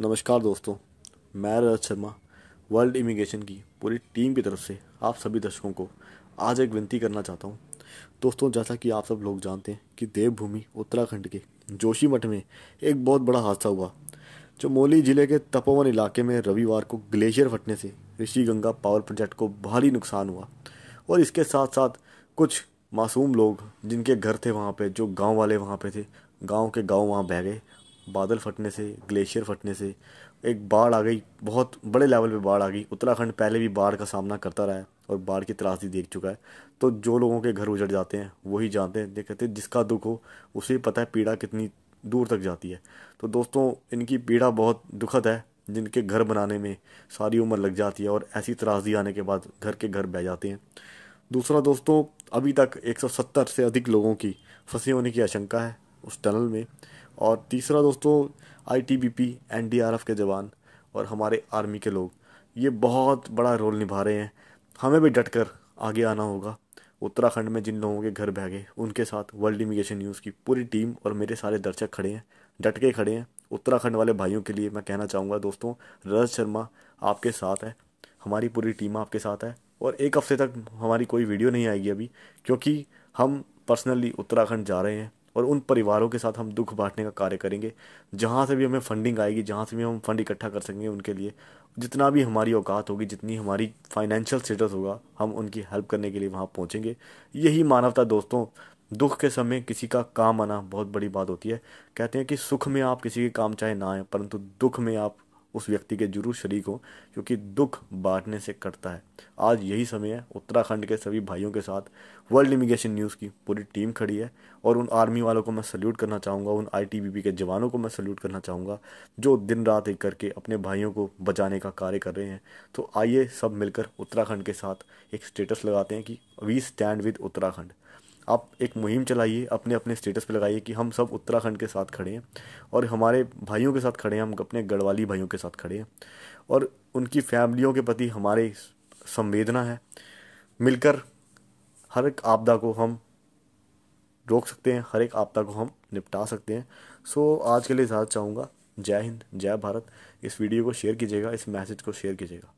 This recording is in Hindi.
नमस्कार दोस्तों मैं रजत शर्मा वर्ल्ड इमिग्रेशन की पूरी टीम की तरफ से आप सभी दर्शकों को आज एक विनती करना चाहता हूँ दोस्तों जैसा कि आप सब लोग जानते हैं कि देवभूमि उत्तराखंड के जोशी मठ में एक बहुत बड़ा हादसा हुआ चमोली जिले के तपोवन इलाके में रविवार को ग्लेशियर फटने से ऋषि गंगा पावर प्रोजेक्ट को भारी नुकसान हुआ और इसके साथ साथ कुछ मासूम लोग जिनके घर थे वहाँ पे जो गांव वाले वहाँ पे थे गांव के गांव वहाँ बह गए बादल फटने से ग्लेशियर फटने से एक बाढ़ आ गई बहुत बड़े लेवल पे बाढ़ आ गई उत्तराखंड पहले भी बाढ़ का सामना करता रहा है और बाढ़ की त्रासदी देख चुका है तो जो लोगों के घर उजड़ जाते हैं वही जानते हैं देख कहते हैं जिसका दुख हो उसे पता है पीड़ा कितनी दूर तक जाती है तो दोस्तों इनकी पीड़ा बहुत दुखद है जिनके घर बनाने में सारी उम्र लग जाती है और ऐसी त्रासदी आने के बाद घर के घर बह जाते हैं दूसरा दोस्तों अभी तक 170 से अधिक लोगों की फंसे होने की आशंका है उस टनल में और तीसरा दोस्तों आईटीबीपी एनडीआरएफ के जवान और हमारे आर्मी के लोग ये बहुत बड़ा रोल निभा रहे हैं हमें भी डट कर आगे आना होगा उत्तराखंड में जिन लोगों के घर बह गए उनके साथ वर्ल्ड इमिग्रेशन न्यूज़ की पूरी टीम और मेरे सारे दर्शक खड़े हैं डट के खड़े हैं उत्तराखंड वाले भाइयों के लिए मैं कहना चाहूँगा दोस्तों रजत शर्मा आपके साथ है हमारी पूरी टीम आपके साथ है और एक हफ्ते तक हमारी कोई वीडियो नहीं आएगी अभी क्योंकि हम पर्सनली उत्तराखंड जा रहे हैं और उन परिवारों के साथ हम दुख बांटने का कार्य करेंगे जहाँ से भी हमें फंडिंग आएगी जहाँ से भी हम फंड इकट्ठा कर सकेंगे उनके लिए जितना भी हमारी औकात होगी जितनी हमारी फाइनेंशियल स्टेटस होगा हम उनकी हेल्प करने के लिए वहाँ पहुँचेंगे यही मानवता दोस्तों दुख के समय किसी का काम आना बहुत बड़ी बात होती है कहते हैं कि सुख में आप किसी के काम चाहे ना आए परंतु दुख में आप उस व्यक्ति के जरूर शरीक हो क्योंकि दुख बांटने से कटता है आज यही समय है उत्तराखंड के सभी भाइयों के साथ वर्ल्ड इमिग्रेशन न्यूज़ की पूरी टीम खड़ी है और उन आर्मी वालों को मैं सल्यूट करना चाहूँगा उन आई के जवानों को मैं सल्यूट करना चाहूँगा जो दिन रात एक करके अपने भाइयों को बचाने का कार्य कर रहे हैं तो आइए सब मिलकर उत्तराखंड के साथ एक स्टेटस लगाते हैं कि वी स्टैंड विद उत्तराखंड आप एक मुहिम चलाइए अपने अपने स्टेटस पे लगाइए कि हम सब उत्तराखंड के साथ खड़े हैं और हमारे भाइयों के साथ खड़े हैं हम अपने गढ़वाली भाइयों के साथ खड़े हैं और उनकी फैमिलियों के प्रति हमारे संवेदना है मिलकर हर एक आपदा को हम रोक सकते हैं हर एक आपदा को हम निपटा सकते हैं सो आज के लिए ज़्यादा चाहूँगा जय हिंद जय भारत इस वीडियो को शेयर कीजिएगा इस मैसेज को शेयर कीजिएगा